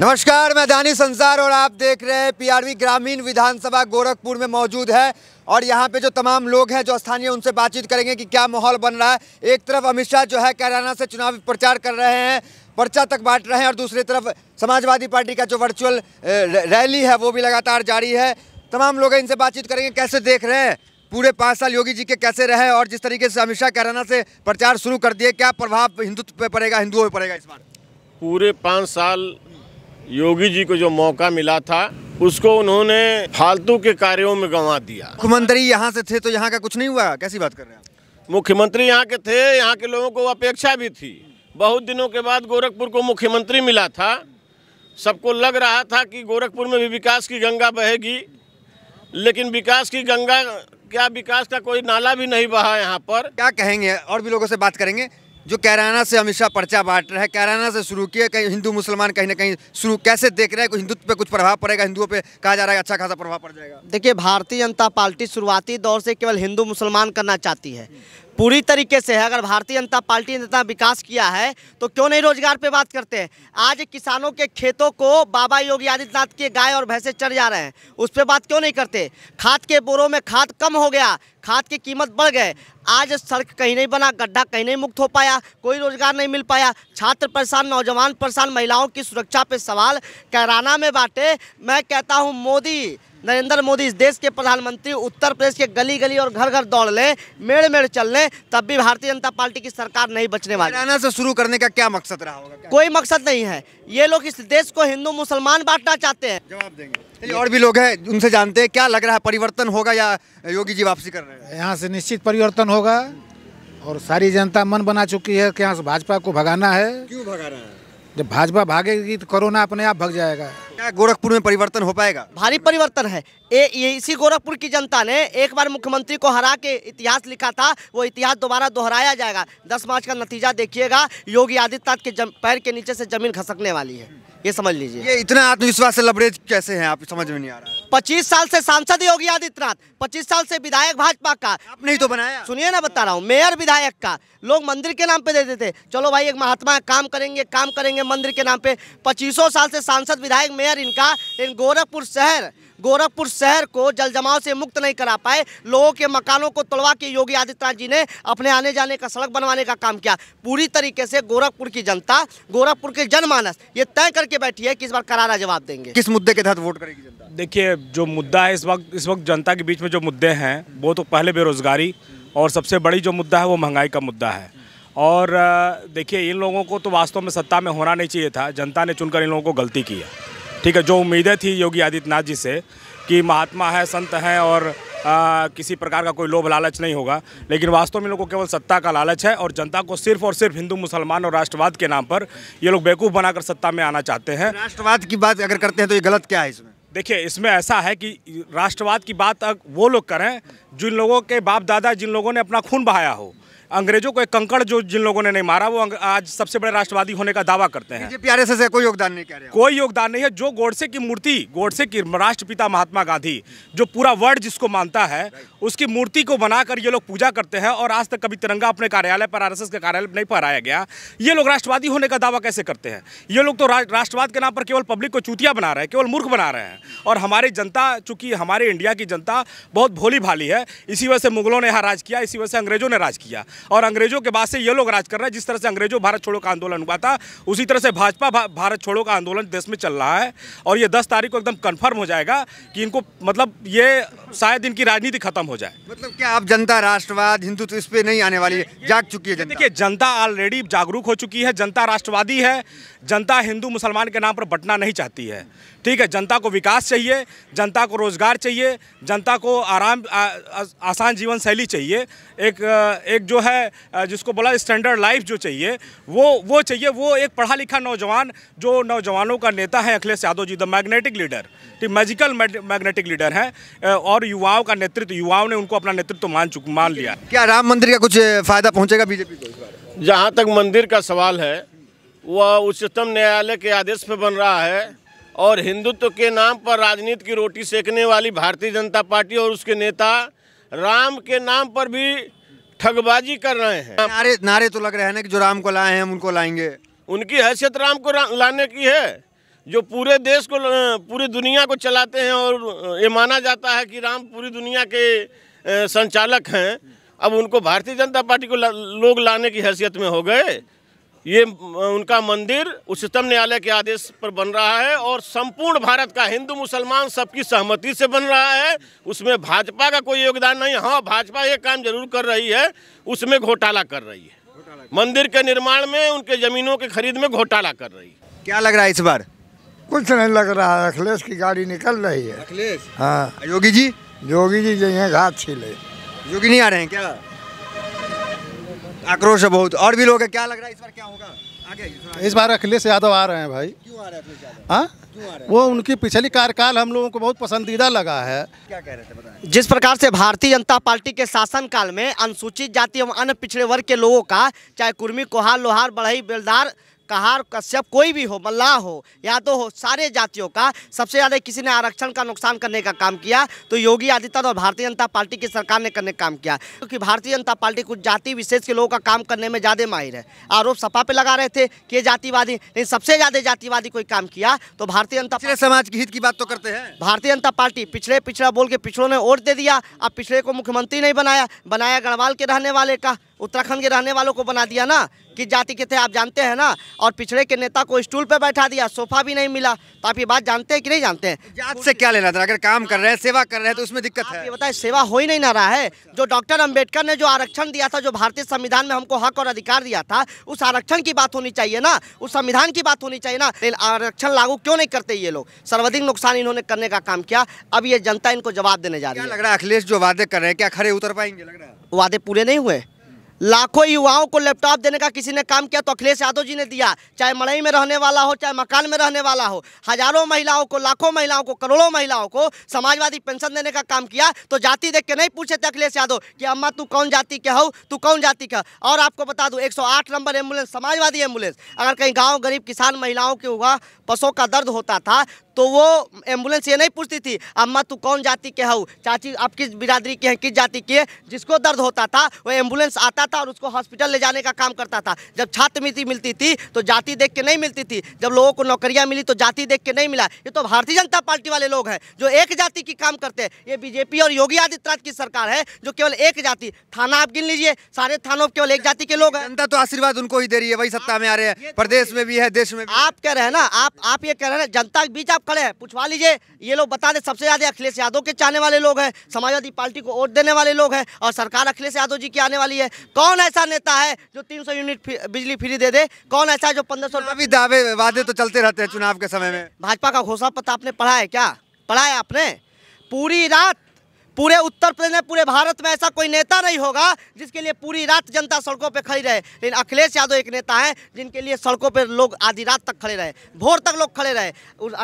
नमस्कार मैं संसार और आप देख रहे हैं पीआरवी ग्रामीण विधानसभा गोरखपुर में मौजूद है और यहाँ पे जो तमाम लोग हैं जो स्थानीय उनसे बातचीत करेंगे कि क्या माहौल बन रहा है एक तरफ अमित शाह जो है कैराना से चुनावी प्रचार कर रहे हैं पर्चा तक बांट रहे हैं और दूसरी तरफ समाजवादी पार्टी का जो वर्चुअल रैली है वो भी लगातार जारी है तमाम लोग इनसे बातचीत करेंगे कैसे देख रहे हैं पूरे पाँच साल योगी जी के कैसे रहे और जिस तरीके से अमित शाह कैराना से प्रचार शुरू कर दिए क्या प्रभाव हिंदुत्व पे पड़ेगा हिंदुओं पर पड़ेगा इस बार पूरे पाँच साल योगी जी को जो मौका मिला था उसको उन्होंने फालतू के कार्यों में गंवा दिया मुख्यमंत्री यहाँ से थे तो यहाँ का कुछ नहीं हुआ कैसी बात कर रहे हैं मुख्यमंत्री यहाँ के थे यहाँ के लोगों को अपेक्षा भी थी बहुत दिनों के बाद गोरखपुर को मुख्यमंत्री मिला था सबको लग रहा था कि गोरखपुर में भी विकास की गंगा बहेगी लेकिन विकास की गंगा क्या विकास का कोई नाला भी नहीं बहा यहाँ पर क्या कहेंगे और भी लोगों से बात करेंगे जो कैराना से हमेशा पर्चा बांट रहा है कैराना से शुरू किया कहीं हिंदू मुसलमान कहीं ना कहीं शुरू कैसे देख रहे हैं हिंदुत्व पे कुछ प्रभाव पड़ेगा हिंदुओं पे कहा जा रहा है अच्छा खासा प्रभाव पड़ जाएगा देखिए भारतीय जनता पार्टी शुरुआती दौर से केवल हिंदू मुसलमान करना चाहती है पूरी तरीके से है अगर भारतीय जनता पार्टी ने इतना विकास किया है तो क्यों नहीं रोजगार पे बात करते हैं आज किसानों के खेतों को बाबा योगी आदित्यनाथ के गाय और भैंसे चढ़ जा रहे हैं उस पर बात क्यों नहीं करते खाद के बोरों में खाद कम हो गया खाद की कीमत बढ़ गए आज सड़क कहीं नहीं बना गड्ढा कहीं नहीं मुक्त हो पाया कोई रोजगार नहीं मिल पाया छात्र परेशान नौजवान परेशान महिलाओं की सुरक्षा पे सवाल कैराना में बाटे मैं कहता हूँ मोदी नरेंद्र मोदी इस देश के प्रधानमंत्री उत्तर प्रदेश के गली गली और घर घर दौड़ लें मेड़ मेड़ चल लें तब भी भारतीय जनता पार्टी की सरकार नहीं बचने वाली हरियाणा से शुरू करने का क्या मकसद रहा होगा कोई मकसद नहीं है ये लोग इस देश को हिंदू मुसलमान बांटना चाहते हैं जवाब देंगे और भी लोग हैं उनसे जानते हैं क्या लग रहा है परिवर्तन होगा या योगी जी वापसी कर रहे हैं यहाँ से निश्चित परिवर्तन होगा और सारी जनता मन बना चुकी है कि यहाँ से भाजपा को भगाना है क्यों भगाना है जब भाजपा भागेगी तो कोरोना अपने आप भग जाएगा क्या गोरखपुर में परिवर्तन हो पाएगा भारी परिवर्तन है ए, ये इसी गोरखपुर की जनता ने एक बार मुख्यमंत्री को हरा के इतिहास लिखा था वो इतिहास दोबारा दोहराया जाएगा दस मार्च का नतीजा देखिएगा योगी आदित्यनाथ के पैर के नीचे से जमीन खसकने वाली है ये समझ लीजिए ये इतना आत्मविश्वास से लबरेज कैसे हैं आप समझ में नहीं आ रहा पच्चीस साल से सांसद योगी आदित्यनाथ पच्चीस साल से विधायक भाजपा का आपने ही तो बनाया सुनिए ना बता रहा हूँ मेयर विधायक का लोग मंदिर के नाम पे देते थे चलो भाई एक महात्मा काम करेंगे काम करेंगे मंदिर के नाम पे पच्चीसों साल से सांसद विधायक मेयर इनका इन गोरखपुर शहर गोरखपुर शहर को जल जमाव से मुक्त नहीं करा पाए लोगों के मकानों को तोड़वा के योगी आदित्यनाथ जी ने अपने आने जाने का सड़क बनवाने का काम किया पूरी तरीके से गोरखपुर की जनता गोरखपुर के जनमानस ये तय करके बैठी है कि इस बार करारा जवाब देंगे किस मुद्दे के तहत वोट करेगी जनता देखिए जो मुद्दा है इस वक्त इस वक्त जनता के बीच में जो मुद्दे हैं वो तो पहले बेरोजगारी और सबसे बड़ी जो मुद्दा है वो महंगाई का मुद्दा है और देखिए इन लोगों को तो वास्तव में सत्ता में होना नहीं चाहिए था जनता ने चुनकर इन लोगों को गलती की है ठीक है जो उम्मीदें थी योगी आदित्यनाथ जी से कि महात्मा है संत हैं और आ, किसी प्रकार का कोई लोभ लालच नहीं होगा लेकिन वास्तव में लोगों को केवल सत्ता का लालच है और जनता को सिर्फ और सिर्फ हिंदू मुसलमान और राष्ट्रवाद के नाम पर ये लोग बेवकूफ़ बनाकर सत्ता में आना चाहते हैं राष्ट्रवाद की बात अगर करते हैं तो ये गलत क्या है इसमें देखिए इसमें ऐसा है कि राष्ट्रवाद की बात वो लोग करें जिन लोगों के बाप दादा जिन लोगों ने अपना खून बहाया हो अंग्रेजों को एक कंकड़ जो जिन लोगों ने नहीं मारा वो आज सबसे बड़े राष्ट्रवादी होने का दावा करते हैं बीजेपी से, से कोई योगदान नहीं कह रहे कोई योगदान नहीं है जो गोडसे की मूर्ति गोडसे की राष्ट्रपिता महात्मा गांधी जो पूरा वर्ल्ड जिसको मानता है उसकी मूर्ति को बनाकर ये लोग पूजा करते हैं और आज तक कभी तिरंगा अपने कार्यालय पर आर के कार्यालय पर नहीं पहराया गया ये लोग राष्ट्रवादी होने का दावा कैसे करते हैं ये लोग तो राष्ट्रवाद के नाम पर केवल पब्लिक को चूतिया बना रहे हैं केवल मूर्ख बना रहे हैं और हमारी जनता चूंकि हमारे इंडिया की जनता बहुत भोली भाली है इसी वजह से मुगलों ने यहाँ राज किया इसी वजह से अंग्रेजों ने राज किया और अंग्रेजों के बाद से ये लोग राज कर रहे हैं जिस तरह से अंग्रेजों भारत छोड़ो का आंदोलन हुआ था उसी तरह से भाजपा भा, भारत छोड़ो का आंदोलन देश में चल रहा है और ये दस तारीख को एकदम कन्फर्म हो जाएगा कि इनको मतलब ये शायद इनकी राजनीति खत्म हो जाए मतलब क्या आप जनता राष्ट्रवाद हिंदुत्व इस पर नहीं आने वाली है जाग चुकी है देखिए जनता ऑलरेडी जागरूक हो चुकी है जनता राष्ट्रवादी है जनता हिंदू मुसलमान के नाम पर बटना नहीं चाहती है ठीक है जनता को विकास चाहिए जनता को रोज़गार चाहिए जनता को आराम आ, आ, आसान जीवन शैली चाहिए एक एक जो है जिसको बोला स्टैंडर्ड लाइफ जो चाहिए वो वो चाहिए वो एक पढ़ा लिखा नौजवान जो नौजवानों का नेता है Akhilesh Yadav ji the magnetic leader ठीक मैजिकल मैग्नेटिक लीडर हैं और युवाओं का नेतृत्व युवाओं ने उनको अपना नेतृत्व मान चुक मान लिया क्या राम मंदिर का कुछ फ़ायदा पहुँचेगा बीजेपी को जहाँ तक मंदिर का सवाल है वह उच्चतम न्यायालय के आदेश पर बन रहा है और हिंदुत्व के नाम पर राजनीति की रोटी सेकने वाली भारतीय जनता पार्टी और उसके नेता राम के नाम पर भी ठगबाजी कर रहे हैं नारे नारे तो लग रहे हैं ना कि जो राम को लाए हैं हम उनको लाएंगे उनकी हैसियत राम को रा, लाने की है जो पूरे देश को पूरी दुनिया को चलाते हैं और ये माना जाता है कि राम पूरी दुनिया के संचालक हैं अब उनको भारतीय जनता पार्टी को लोग लाने की हैसियत में हो गए ये उनका मंदिर उच्चतम न्यायालय के आदेश पर बन रहा है और संपूर्ण भारत का हिंदू मुसलमान सबकी सहमति से बन रहा है उसमें भाजपा का कोई योगदान नहीं हाँ भाजपा ये काम जरूर कर रही है उसमें घोटाला कर रही है मंदिर के निर्माण में उनके जमीनों के खरीद में घोटाला कर रही है क्या लग रहा है इस बार कुछ नहीं लग रहा है अखिलेश की गाड़ी निकल रही है अखिलेश हाँ योगी जी योगी जी जो घात घाट छीले योगी नहीं आ रहे हैं क्या आक्रोश है बहुत और भी लोग है क्या लग रहा है इस बार क्या होगा आगे इस बार अखिलेश यादव आ रहे हैं भाई क्यों आ रहे हैं हाँ वो उनकी पिछली कार्यकाल हम लोगों को बहुत पसंदीदा लगा है क्या कह रहे थे बताएं जिस प्रकार से भारतीय जनता पार्टी के शासन काल में अनुसूचित जाति एवं अन्य पिछड़े वर्ग के लोगों का चाहे कुर्मी कोहार लोहार बढ़ई बेलदार कहार कश्यप कोई भी हो मल्लाह हो यादव तो हो सारे जातियों का सबसे ज़्यादा किसी ने आरक्षण का नुकसान करने का काम किया तो योगी आदित्यनाथ और भारतीय जनता पार्टी की सरकार ने करने का काम किया क्योंकि भारतीय जनता पार्टी कुछ जाति विशेष के लोगों का काम करने में ज़्यादा माहिर है आरोप सपा पे लगा रहे थे कि जातिवादी लेकिन सबसे ज़्यादा जातिवादी कोई काम किया तो भारतीय जनता समाज की हित की बात तो करते हैं भारतीय जनता पार्टी पिछड़े पिछड़ा बोल के पिछड़ों ने वोट दे दिया अब पिछड़े को मुख्यमंत्री नहीं बनाया बनाया गढ़वाल के रहने वाले का उत्तराखंड के रहने वालों को बना दिया ना किस जाति के थे आप जानते हैं ना और पिछड़े के नेता को स्टूल पे बैठा दिया सोफा भी नहीं मिला तो आप ये बात जानते हैं कि नहीं जानते हैं जात से क्या लेना था अगर काम कर रहे हैं सेवा कर रहे हैं तो उसमें दिक्कत है ये बताए सेवा हो ही नहीं ना रहा है जो डॉक्टर अम्बेडकर ने जो आरक्षण दिया था जो भारतीय संविधान में हमको हक और अधिकार दिया था उस आरक्षण की बात होनी चाहिए ना उस संविधान की बात होनी चाहिए ना आरक्षण लागू क्यों नहीं करते ये लोग सर्वाधिक नुकसान इन्होंने करने का काम किया अब ये जनता इनको जवाब देने जा रही है लग रहा है अखिलेश जो वादे कर रहे हैं क्या खड़े उतर पाएंगे लग रहा है वादे पूरे नहीं हुए लाखों युवाओं को लैपटॉप देने का किसी ने काम किया तो अखिलेश यादव जी ने दिया चाहे मड़ई में रहने वाला हो चाहे मकान में रहने वाला हो हजारों महिलाओं को लाखों महिलाओं को करोड़ों महिलाओं को समाजवादी पेंशन देने का काम किया तो जाति देख के नहीं पूछे थे अखिलेश यादव कि अम्मा तू कौन जाति के हो तू कौन जाति का और आपको बता दूँ एक नंबर एम्बुलेंस समाजवादी एम्बुलेंस अगर कहीं गाँव गरीब किसान महिलाओं के हुआ पशुओं का दर्द होता था तो वो एम्बुलेंस ये नहीं पूछती थी अम्मा तू कौन जाति के हूँ चाची आप किस बिरादरी के हैं किस जाति के जिसको दर्द होता था वो एम्बुलेंस आता था और उसको हॉस्पिटल ले जाने का काम करता था जब छात्रवृत्ति मिलती थी तो जाति देख के नहीं मिलती थी जब लोगों को नौकरियाँ मिली तो जाति देख के नहीं मिला ये तो भारतीय जनता पार्टी वाले लोग हैं जो एक जाति की काम करते हैं ये बीजेपी और योगी आदित्यनाथ की सरकार है जो केवल एक जाति थाना आप गिन लीजिए सारे थानों केवल एक जाति के लोग हैं जनता तो आशीर्वाद उनको ही दे रही है वही सत्ता में आ रहे हैं तो प्रदेश में भी है देश में आप कह रहे हैं ना आप आप ये कह रहे हैं जनता के बीच आप खड़े हैं पूछवा लीजिए ये लोग बता दें सबसे ज़्यादा अखिलेश यादव के चाहने वाले लोग हैं समाजवादी पार्टी को वोट देने वाले लोग हैं और सरकार अखिलेश यादव जी की आने वाली है कौन ऐसा नेता है जो तीन यूनिट बिजली फ्री दे दे कौन ऐसा है जो पंद्रह सौ भी दावे वादे तो चलते रहते हैं चुनाव के समय में भाजपा का घोषणा पत्र आपने पढ़ा है क्या पढ़ा है आपने पूरी रात पूरे उत्तर प्रदेश में पूरे भारत में ऐसा कोई नेता नहीं होगा जिसके लिए पूरी रात जनता सड़कों पर खड़ी रहे लेकिन अखिलेश यादव एक नेता है जिनके लिए सड़कों पर लोग आधी रात तक खड़े रहे भोर तक लोग खड़े रहे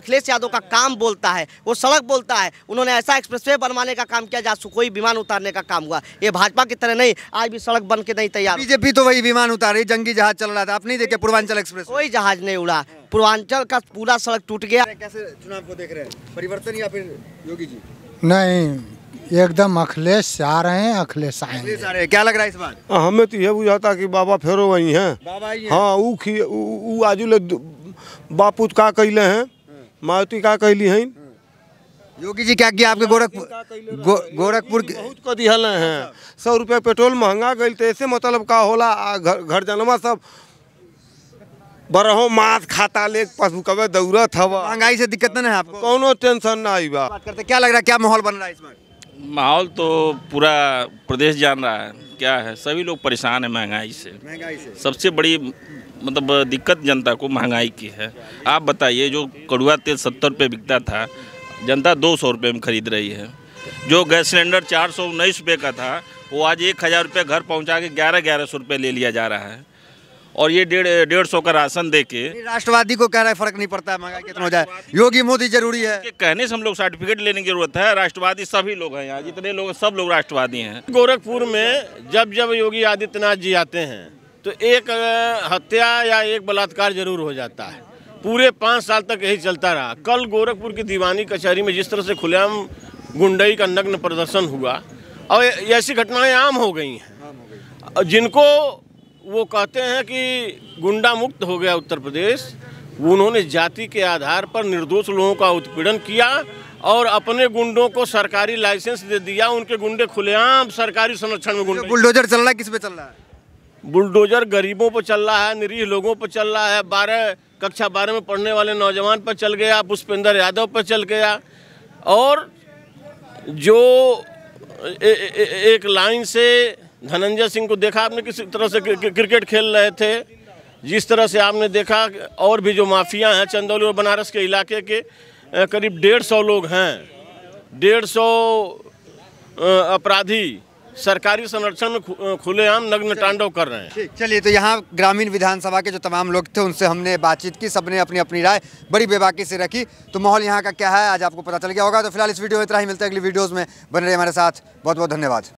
अखिलेश यादव का काम बोलता है वो सड़क बोलता है उन्होंने ऐसा एक्सप्रेस बनवाने का काम किया जहाँ सुखोई विमान उतारने का काम हुआ ये भाजपा की तरह नहीं आज भी सड़क बन के नहीं तैयार बीजेपी तो वही विमान उतार रही जंगी जहाज चल रहा था आप नहीं देखे पूर्वांचल एक्सप्रेस कोई जहाज नहीं उड़ा पूर्वांचल का पूरा सड़क टूट गया कैसे चुनाव को देख रहे हैं परिवर्तन या फिर योगी जी नहीं एकदम अखिलेश से आ रहे हैं अखिलेश से आ रहे हैं क्या लग रहा है इस बार हाँ, हमें तो यह बुझाता कि बाबा फेरो वही हैं बाबा ही हाँ आज बापू का तो कैले हैं मायती का कैली हैं योगी जी क्या किया आपके गोरखपुर गो, गोरखपुर बहुत कदी हल है सौ रुपया पेट्रोल महंगा गई तो ऐसे मतलब का होला घर घर जनवा सब बरहो मास खाता ले पशु दौरत हवा महंगाई से दिक्कत नहीं है आपको कोनो टेंशन ना आई बात करते क्या लग रहा है क्या माहौल बन रहा है इसमें माहौल तो पूरा प्रदेश जान रहा है क्या है सभी लोग परेशान है महंगाई से महंगाई से सबसे बड़ी मतलब दिक्कत जनता को महंगाई की है आप बताइए जो कड़ुआ तेल सत्तर रुपये बिकता था जनता दो सौ रुपये में खरीद रही है जो गैस सिलेंडर चार सौ उन्नीस रुपये का था वो आज एक हज़ार रुपये घर पहुंचा के ग्यारह ग्यारह सौ रुपये ले लिया जा रहा है और ये डेढ़ डेढ़ सौ का राशन दे के राष्ट्रवादी को कह रहा है फर्क नहीं पड़ता है महंगाई कितना हो जाए योगी मोदी जरूरी है कहने से हम लोग सर्टिफिकेट लेने की जरूरत है राष्ट्रवादी सभी लोग हैं यहाँ जितने लोग सब लोग राष्ट्रवादी हैं गोरखपुर में जब जब योगी आदित्यनाथ जी आते हैं तो एक हत्या या एक बलात्कार जरूर हो जाता है पूरे पाँच साल तक यही चलता रहा कल गोरखपुर की दीवानी कचहरी में जिस तरह से खुलेआम गुंडई का नग्न प्रदर्शन हुआ और ऐसी घटनाएं आम हो गई हैं जिनको वो कहते हैं कि गुंडा मुक्त हो गया उत्तर प्रदेश उन्होंने जाति के आधार पर निर्दोष लोगों का उत्पीड़न किया और अपने गुंडों को सरकारी लाइसेंस दे दिया उनके गुंडे खुलेआम सरकारी संरक्षण में गुंडे बुलडोजर चल रहा है किस पे चल रहा है बुलडोजर गरीबों पर चल रहा है निरीह लोगों पर चल रहा है बारह कक्षा बारह में पढ़ने वाले नौजवान पर चल गया पुष्पेंद्र यादव पर चल गया और जो ए, ए, एक लाइन से धनंजय सिंह को देखा आपने किस तरह से क्रिकेट खेल रहे थे जिस तरह से आपने देखा और भी जो माफिया हैं चंदौली और बनारस के इलाके के करीब डेढ़ सौ लोग हैं डेढ़ सौ अपराधी सरकारी संरक्षण में खुलेआम नग्न टांडव कर रहे हैं चलिए तो यहाँ ग्रामीण विधानसभा के जो तमाम लोग थे उनसे हमने बातचीत की सबने अपनी अपनी राय बड़ी बेबाकी से रखी तो माहौल यहाँ का क्या है आज आपको पता चल गया होगा तो फिलहाल इस वीडियो में इतना ही मिलते हैं अगली वीडियोज़ में बने रहे हमारे साथ बहुत बहुत धन्यवाद